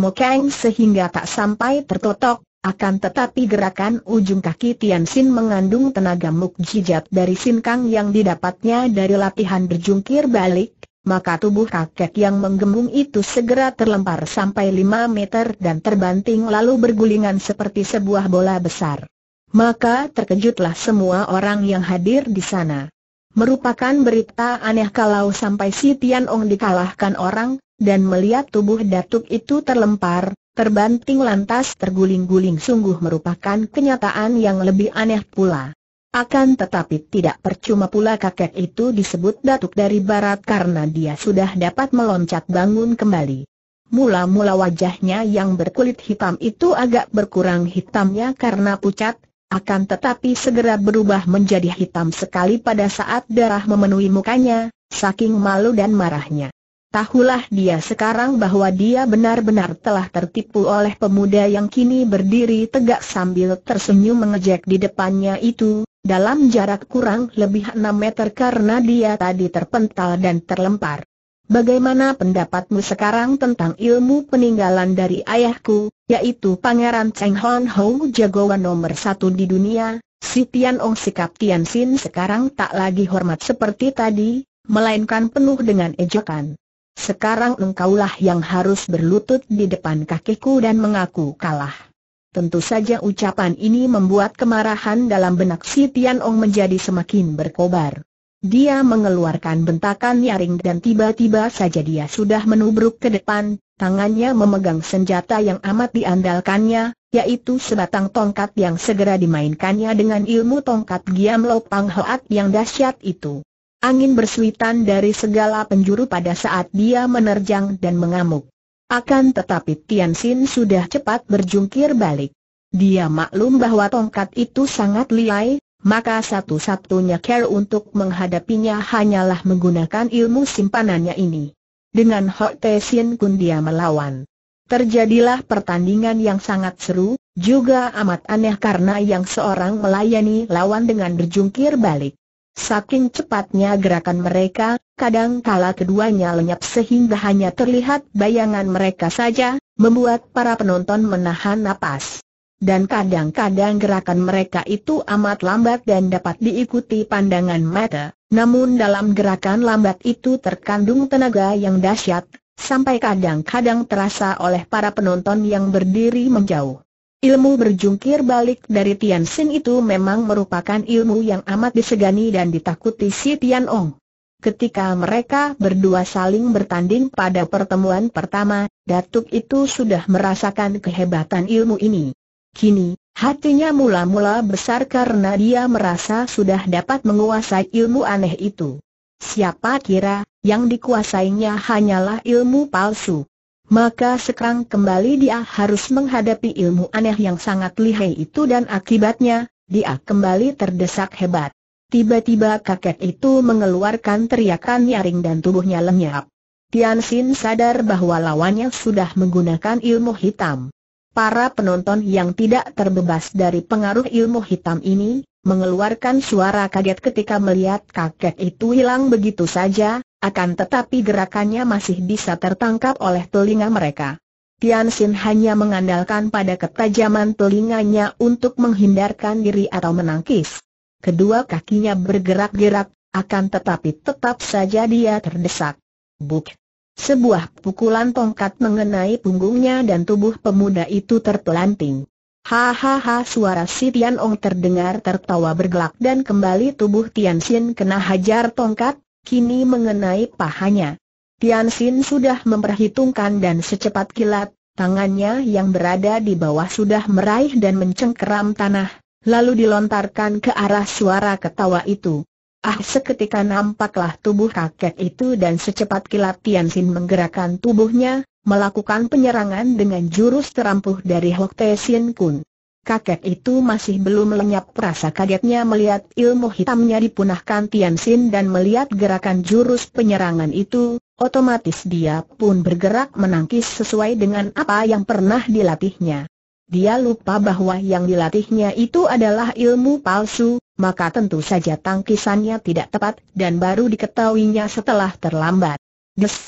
sehingga tak sampai tertotok, akan tetapi gerakan ujung kaki Tian Xin mengandung tenaga mukjizat dari Sin Kang yang didapatnya dari latihan berjungkir balik, maka tubuh kakek yang menggembung itu segera terlempar sampai 5 meter dan terbanting lalu bergulingan seperti sebuah bola besar. Maka terkejutlah semua orang yang hadir di sana. Merupakan berita aneh kalau sampai si Tian Ong dikalahkan orang, dan melihat tubuh datuk itu terlempar, terbanting lantas terguling-guling sungguh merupakan kenyataan yang lebih aneh pula. Akan tetapi tidak percuma pula kakek itu disebut datuk dari barat karena dia sudah dapat meloncat bangun kembali. Mula-mula wajahnya yang berkulit hitam itu agak berkurang hitamnya karena pucat, akan tetapi segera berubah menjadi hitam sekali pada saat darah memenuhi mukanya, saking malu dan marahnya. Tahulah dia sekarang bahwa dia benar-benar telah tertipu oleh pemuda yang kini berdiri tegak sambil tersenyum mengejek di depannya itu, dalam jarak kurang lebih 6 meter karena dia tadi terpental dan terlempar. Bagaimana pendapatmu sekarang tentang ilmu peninggalan dari ayahku, yaitu Pangeran Cheng Hon Ho jagoan nomor satu di dunia, si Tian Ong sikap Tian Sin sekarang tak lagi hormat seperti tadi, melainkan penuh dengan ejekan. Sekarang engkaulah yang harus berlutut di depan kakiku dan mengaku kalah. Tentu saja ucapan ini membuat kemarahan dalam benak si Tian Ong menjadi semakin berkobar. Dia mengeluarkan bentakan nyaring dan tiba-tiba saja dia sudah menubruk ke depan, tangannya memegang senjata yang amat diandalkannya, yaitu sebatang tongkat yang segera dimainkannya dengan ilmu tongkat Giam Lo Pang Hoat yang dahsyat itu angin bersuitan dari segala penjuru pada saat dia menerjang dan mengamuk. Akan tetapi Tian Xin sudah cepat berjungkir balik. Dia maklum bahwa tongkat itu sangat liai, maka satu-satunya care untuk menghadapinya hanyalah menggunakan ilmu simpanannya ini. Dengan Ho Te Sin Kun dia melawan. Terjadilah pertandingan yang sangat seru, juga amat aneh karena yang seorang melayani lawan dengan berjungkir balik. Saking cepatnya gerakan mereka, kadang kala keduanya lenyap sehingga hanya terlihat bayangan mereka saja, membuat para penonton menahan napas. Dan kadang-kadang gerakan mereka itu amat lambat dan dapat diikuti pandangan mata, namun dalam gerakan lambat itu terkandung tenaga yang dahsyat, sampai kadang-kadang terasa oleh para penonton yang berdiri menjauh. Ilmu berjungkir balik dari Tian Tianxin itu memang merupakan ilmu yang amat disegani dan ditakuti si Tianong. Ketika mereka berdua saling bertanding pada pertemuan pertama, Datuk itu sudah merasakan kehebatan ilmu ini. Kini, hatinya mula-mula besar karena dia merasa sudah dapat menguasai ilmu aneh itu. Siapa kira, yang dikuasainya hanyalah ilmu palsu maka sekarang kembali dia harus menghadapi ilmu aneh yang sangat lihai itu dan akibatnya, dia kembali terdesak hebat. Tiba-tiba kakek itu mengeluarkan teriakan nyaring dan tubuhnya lenyap. Tian Xin sadar bahwa lawannya sudah menggunakan ilmu hitam. Para penonton yang tidak terbebas dari pengaruh ilmu hitam ini, mengeluarkan suara kaget ketika melihat kakek itu hilang begitu saja, akan tetapi gerakannya masih bisa tertangkap oleh telinga mereka. Tian Xin hanya mengandalkan pada ketajaman telinganya untuk menghindarkan diri atau menangkis. Kedua kakinya bergerak-gerak, akan tetapi tetap saja dia terdesak. Buk! Sebuah pukulan tongkat mengenai punggungnya dan tubuh pemuda itu tertelanting. Hahaha suara si Tian Ong terdengar tertawa bergelak dan kembali tubuh Tian Xin kena hajar tongkat, kini mengenai pahanya. Tian Xin sudah memperhitungkan dan secepat kilat, tangannya yang berada di bawah sudah meraih dan mencengkeram tanah, lalu dilontarkan ke arah suara ketawa itu. Ah seketika nampaklah tubuh kakek itu dan secepat kilat Tian Xin menggerakkan tubuhnya, melakukan penyerangan dengan jurus terampuh dari Hok Te Sin Kun kakek itu masih belum lenyap rasa kagetnya melihat ilmu hitamnya dipunahkan Tian Xin dan melihat gerakan jurus penyerangan itu, otomatis dia pun bergerak menangkis sesuai dengan apa yang pernah dilatihnya. Dia lupa bahwa yang dilatihnya itu adalah ilmu palsu, maka tentu saja tangkisannya tidak tepat dan baru diketahuinya setelah terlambat. Des,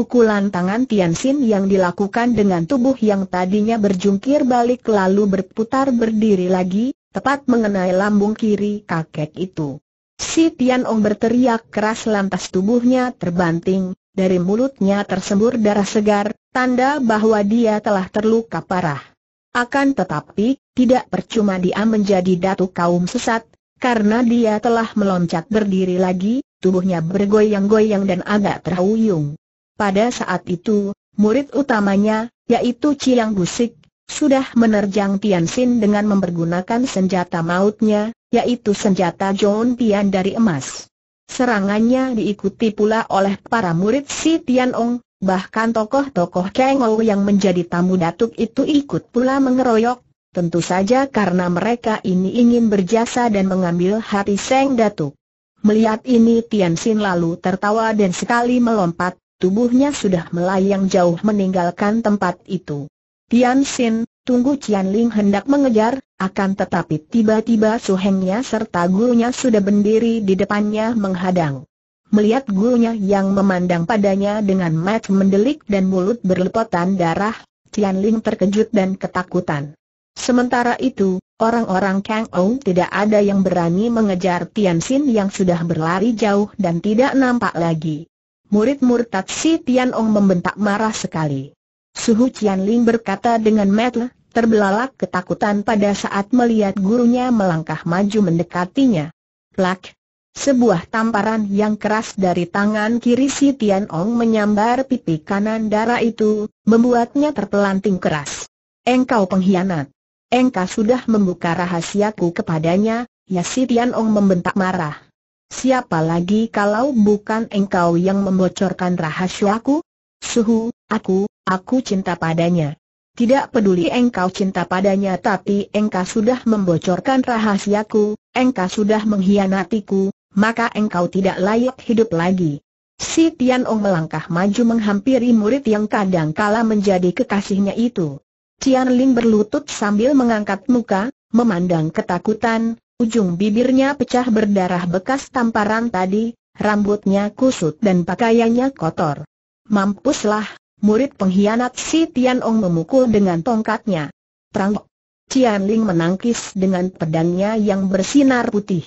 Pukulan tangan Tianxin yang dilakukan dengan tubuh yang tadinya berjungkir balik lalu berputar berdiri lagi, tepat mengenai lambung kiri kakek itu. Si Tian Ong berteriak keras lantas tubuhnya terbanting, dari mulutnya tersembur darah segar, tanda bahwa dia telah terluka parah. Akan tetapi, tidak percuma dia menjadi datu kaum sesat, karena dia telah meloncat berdiri lagi, tubuhnya bergoyang-goyang dan agak terhuyung. Pada saat itu, murid utamanya, yaitu Cilanggusik, Busik, sudah menerjang Tian Xin dengan mempergunakan senjata mautnya, yaitu senjata John Tian dari emas. Serangannya diikuti pula oleh para murid si Tianong, bahkan tokoh-tokoh Kang yang menjadi tamu datuk itu ikut pula mengeroyok, tentu saja karena mereka ini ingin berjasa dan mengambil hati Seng Datuk. Melihat ini Tian Xin lalu tertawa dan sekali melompat Tubuhnya sudah melayang jauh meninggalkan tempat itu. Tian Xin, tunggu Tian Ling hendak mengejar, akan tetapi tiba-tiba suhengnya serta gurunya sudah berdiri di depannya menghadang. Melihat gurunya yang memandang padanya dengan mat mendelik dan mulut berlepotan darah, Tian Ling terkejut dan ketakutan. Sementara itu, orang-orang Kang Ou tidak ada yang berani mengejar Tian Xin yang sudah berlari jauh dan tidak nampak lagi. Murid murtad si Ong membentak marah sekali. Suhu Ling berkata dengan metel, terbelalak ketakutan pada saat melihat gurunya melangkah maju mendekatinya. Plak! Sebuah tamparan yang keras dari tangan kiri si Ong menyambar pipi kanan darah itu, membuatnya terpelanting keras. Engkau pengkhianat! Engkau sudah membuka rahasiaku kepadanya, ya si Ong membentak marah. Siapa lagi kalau bukan engkau yang membocorkan rahasiaku? Suhu, aku, aku cinta padanya. Tidak peduli engkau cinta padanya tapi engkau sudah membocorkan rahasiaku, engkau sudah mengkhianatiku, maka engkau tidak layak hidup lagi. Si Tian Ong melangkah maju menghampiri murid yang kadang kala menjadi kekasihnya itu. Tian Ling berlutut sambil mengangkat muka, memandang ketakutan, Ujung bibirnya pecah berdarah bekas tamparan tadi, rambutnya kusut dan pakaiannya kotor. Mampuslah, murid pengkhianat si Tian Ong memukul dengan tongkatnya. Perang Cian Ling menangkis dengan pedangnya yang bersinar putih.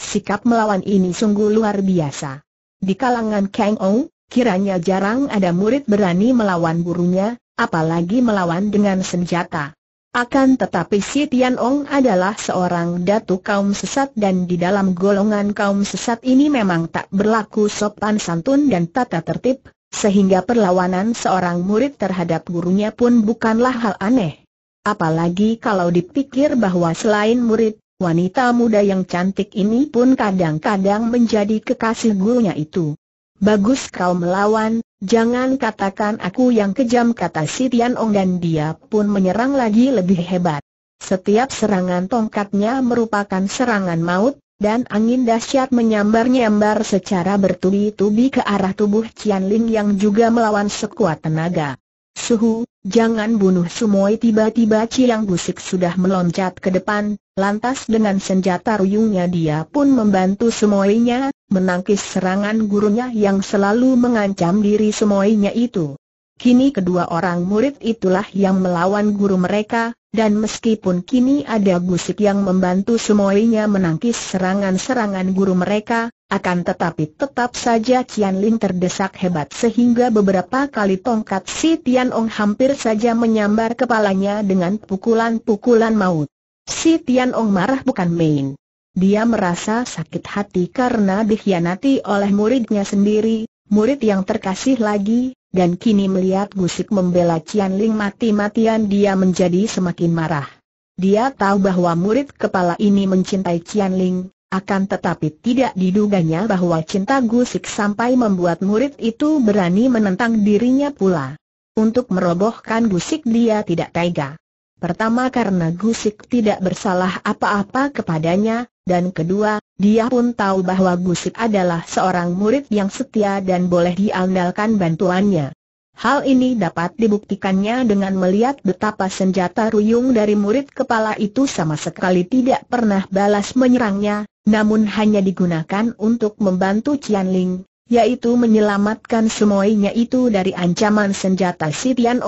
Sikap melawan ini sungguh luar biasa. Di kalangan Kang Ong, kiranya jarang ada murid berani melawan gurunya, apalagi melawan dengan senjata. Akan tetapi si Tian Ong adalah seorang datu kaum sesat dan di dalam golongan kaum sesat ini memang tak berlaku sopan santun dan tata tertib, sehingga perlawanan seorang murid terhadap gurunya pun bukanlah hal aneh. Apalagi kalau dipikir bahwa selain murid, wanita muda yang cantik ini pun kadang-kadang menjadi kekasih gurunya itu. Bagus kau melawan, jangan katakan aku yang kejam kata si Tian Ong dan dia pun menyerang lagi lebih hebat. Setiap serangan tongkatnya merupakan serangan maut, dan angin dahsyat menyambar-nyambar secara bertubi-tubi ke arah tubuh Cian Ling yang juga melawan sekuat tenaga. Suhu, jangan bunuh Sumoi tiba-tiba Cian Busik sudah meloncat ke depan, Lantas dengan senjata ruyungnya dia pun membantu semuanya, menangkis serangan gurunya yang selalu mengancam diri semuanya itu. Kini kedua orang murid itulah yang melawan guru mereka, dan meskipun kini ada Gusik yang membantu semuanya menangkis serangan-serangan guru mereka, akan tetapi tetap saja Cian Ling terdesak hebat sehingga beberapa kali tongkat si Tian Ong hampir saja menyambar kepalanya dengan pukulan-pukulan maut. Si Tian Ong marah bukan main. Dia merasa sakit hati karena dikhianati oleh muridnya sendiri, murid yang terkasih lagi, dan kini melihat Gusik membela Cian Ling mati-matian dia menjadi semakin marah. Dia tahu bahwa murid kepala ini mencintai Cian Ling, akan tetapi tidak diduganya bahwa cinta Gusik sampai membuat murid itu berani menentang dirinya pula. Untuk merobohkan Gusik dia tidak tega. Pertama karena Gusik tidak bersalah apa-apa kepadanya, dan kedua, dia pun tahu bahwa Gusik adalah seorang murid yang setia dan boleh diandalkan bantuannya. Hal ini dapat dibuktikannya dengan melihat betapa senjata ruyung dari murid kepala itu sama sekali tidak pernah balas menyerangnya, namun hanya digunakan untuk membantu Cian Ling, yaitu menyelamatkan semuanya itu dari ancaman senjata si Tian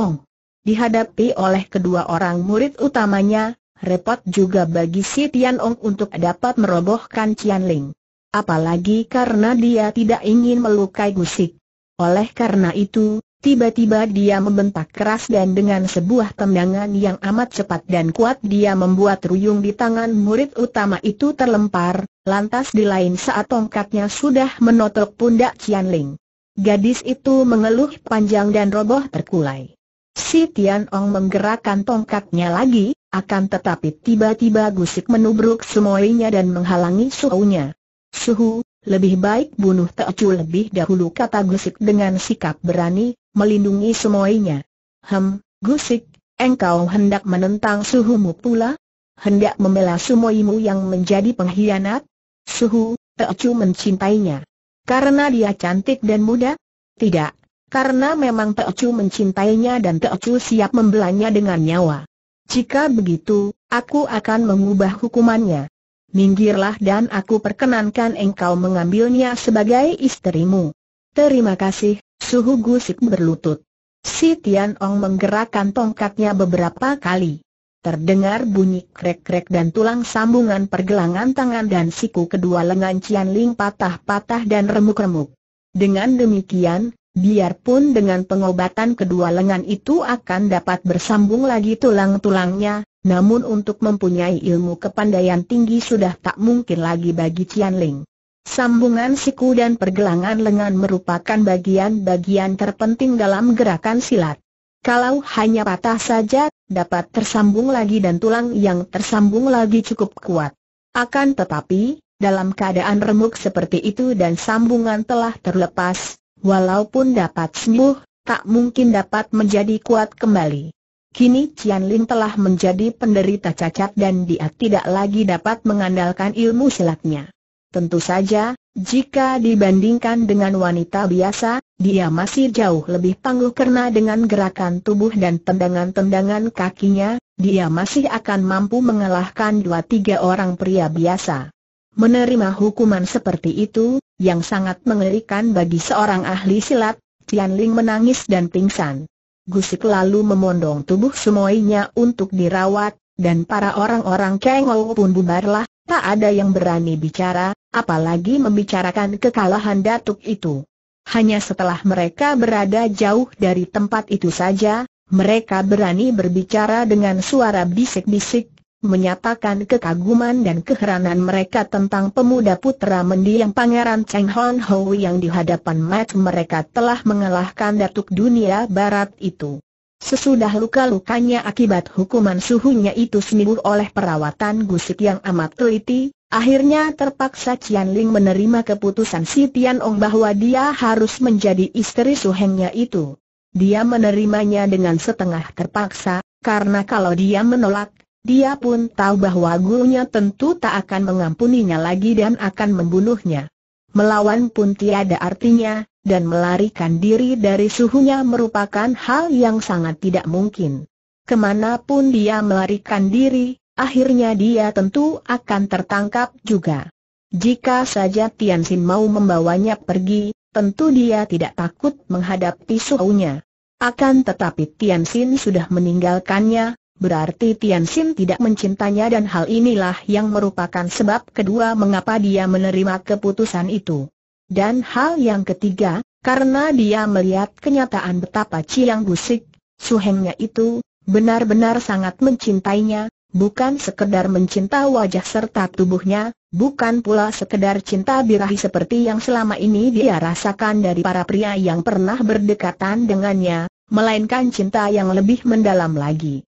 dihadapi oleh kedua orang murid utamanya, repot juga bagi si Tian Ong untuk dapat merobohkan Cian Ling. Apalagi karena dia tidak ingin melukai Gusik. Oleh karena itu, tiba-tiba dia membentak keras dan dengan sebuah tendangan yang amat cepat dan kuat dia membuat ruyung di tangan murid utama itu terlempar, lantas di lain saat tongkatnya sudah menotok pundak Cian Ling. Gadis itu mengeluh panjang dan roboh terkulai. Si Tian Ong menggerakkan tongkatnya lagi, akan tetapi tiba-tiba gusik menubruk semuanya dan menghalangi suhunya. Suhu, lebih baik bunuh Teocu lebih dahulu kata gusik dengan sikap berani, melindungi semuanya. Hem, gusik, engkau hendak menentang suhumu pula? Hendak membela sumoimu yang menjadi pengkhianat? Suhu, Teocu mencintainya. Karena dia cantik dan muda? Tidak, karena memang Chu mencintainya dan Chu siap membelanya dengan nyawa. Jika begitu, aku akan mengubah hukumannya. Minggirlah dan aku perkenankan engkau mengambilnya sebagai istrimu. Terima kasih, Suhu Gusik berlutut. Si Tian Ong menggerakkan tongkatnya beberapa kali. Terdengar bunyi krek-krek dan tulang sambungan pergelangan tangan dan siku kedua lengan Cian Ling patah-patah dan remuk-remuk. Dengan demikian, Biarpun dengan pengobatan kedua lengan itu akan dapat bersambung lagi tulang-tulangnya, namun untuk mempunyai ilmu kepandaian tinggi sudah tak mungkin lagi bagi Cian Ling. Sambungan siku dan pergelangan lengan merupakan bagian-bagian terpenting dalam gerakan silat. Kalau hanya patah saja, dapat tersambung lagi dan tulang yang tersambung lagi cukup kuat. Akan tetapi, dalam keadaan remuk seperti itu dan sambungan telah terlepas, Walaupun dapat sembuh, tak mungkin dapat menjadi kuat kembali. Kini Cian Lin telah menjadi penderita cacat dan dia tidak lagi dapat mengandalkan ilmu silatnya. Tentu saja, jika dibandingkan dengan wanita biasa, dia masih jauh lebih tangguh karena dengan gerakan tubuh dan tendangan-tendangan kakinya, dia masih akan mampu mengalahkan dua tiga orang pria biasa. Menerima hukuman seperti itu, yang sangat mengerikan bagi seorang ahli silat, Tian Ling menangis dan pingsan. Gusip lalu memondong tubuh semuanya untuk dirawat, dan para orang-orang Kengol pun bubarlah, tak ada yang berani bicara, apalagi membicarakan kekalahan datuk itu. Hanya setelah mereka berada jauh dari tempat itu saja, mereka berani berbicara dengan suara bisik-bisik, menyatakan kekaguman dan keheranan mereka tentang pemuda putra mendiang Pangeran Cheng Hon Ho yang di hadapan mat mereka telah mengalahkan datuk dunia barat itu. Sesudah luka-lukanya akibat hukuman suhunya itu sembuh oleh perawatan gusik yang amat teliti, akhirnya terpaksa Cian Ling menerima keputusan si Tian Ong bahwa dia harus menjadi istri suhengnya itu. Dia menerimanya dengan setengah terpaksa, karena kalau dia menolak, dia pun tahu bahwa gurunya tentu tak akan mengampuninya lagi dan akan membunuhnya. Melawan pun tiada artinya, dan melarikan diri dari suhunya merupakan hal yang sangat tidak mungkin. Kemanapun dia melarikan diri, akhirnya dia tentu akan tertangkap juga. Jika saja Tian Xin mau membawanya pergi, tentu dia tidak takut menghadapi suhunya. Akan tetapi Tian Xin sudah meninggalkannya, berarti Tian Sim tidak mencintanya dan hal inilah yang merupakan sebab kedua mengapa dia menerima keputusan itu. Dan hal yang ketiga, karena dia melihat kenyataan betapa Ciang Gusik, suhengnya itu, benar-benar sangat mencintainya, bukan sekedar mencinta wajah serta tubuhnya, bukan pula sekedar cinta birahi seperti yang selama ini dia rasakan dari para pria yang pernah berdekatan dengannya, melainkan cinta yang lebih mendalam lagi.